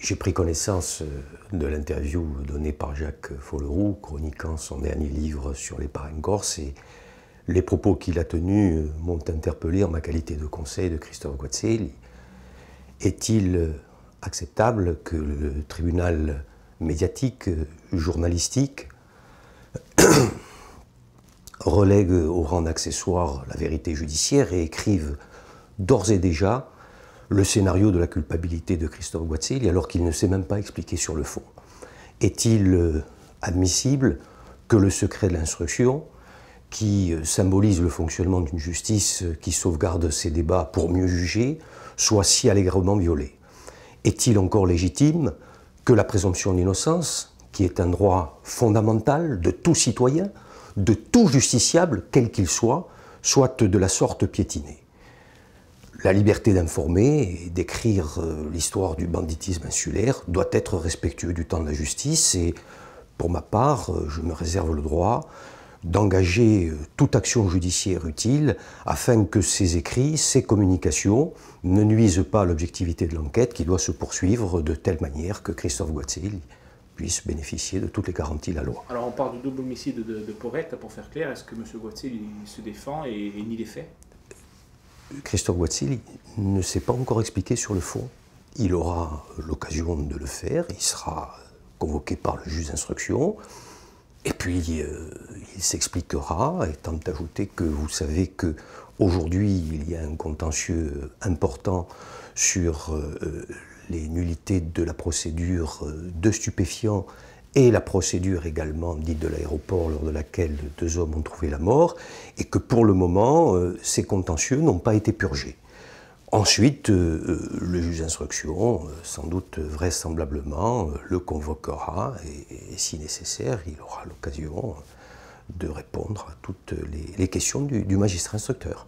j'ai pris connaissance euh, de l'interview donnée par Jacques Folleroux, chroniquant son dernier livre sur les parrains Corse et les propos qu'il a tenus euh, m'ont interpellé en ma qualité de conseil de Christophe Guazzelli. Est-il euh, acceptable que le tribunal médiatique, journalistique, relègue au rang d'accessoire la vérité judiciaire et écrive d'ores et déjà le scénario de la culpabilité de Christophe watsil alors qu'il ne s'est même pas expliqué sur le fond. Est-il euh, admissible que le secret de l'instruction, qui euh, symbolise le fonctionnement d'une justice euh, qui sauvegarde ses débats pour mieux juger, soit si allègrement violé Est-il encore légitime que la présomption d'innocence, qui est un droit fondamental de tout citoyen, de tout justiciable, quel qu'il soit, soit de la sorte piétinée la liberté d'informer et d'écrire euh, l'histoire du banditisme insulaire doit être respectueuse du temps de la justice et pour ma part, euh, je me réserve le droit d'engager euh, toute action judiciaire utile afin que ces écrits, ces communications ne nuisent pas à l'objectivité de l'enquête qui doit se poursuivre de telle manière que Christophe Guatzil puisse bénéficier de toutes les garanties de la loi. Alors on parle du double homicide de, de Porrette, pour faire clair, est-ce que M. Guatzil se défend et, et nie les faits Christophe Watzil ne s'est pas encore expliqué sur le fond. Il aura l'occasion de le faire, il sera convoqué par le juge d'instruction, et puis euh, il s'expliquera, Et étant ajouté que vous savez que aujourd'hui il y a un contentieux important sur euh, les nullités de la procédure euh, de stupéfiants et la procédure également dite de l'aéroport lors de laquelle deux hommes ont trouvé la mort, et que pour le moment, euh, ces contentieux n'ont pas été purgés. Ensuite, euh, euh, le juge d'instruction, sans doute vraisemblablement, le convoquera et, si nécessaire, il aura l'occasion de répondre à toutes les, questions du magistrat instructeur.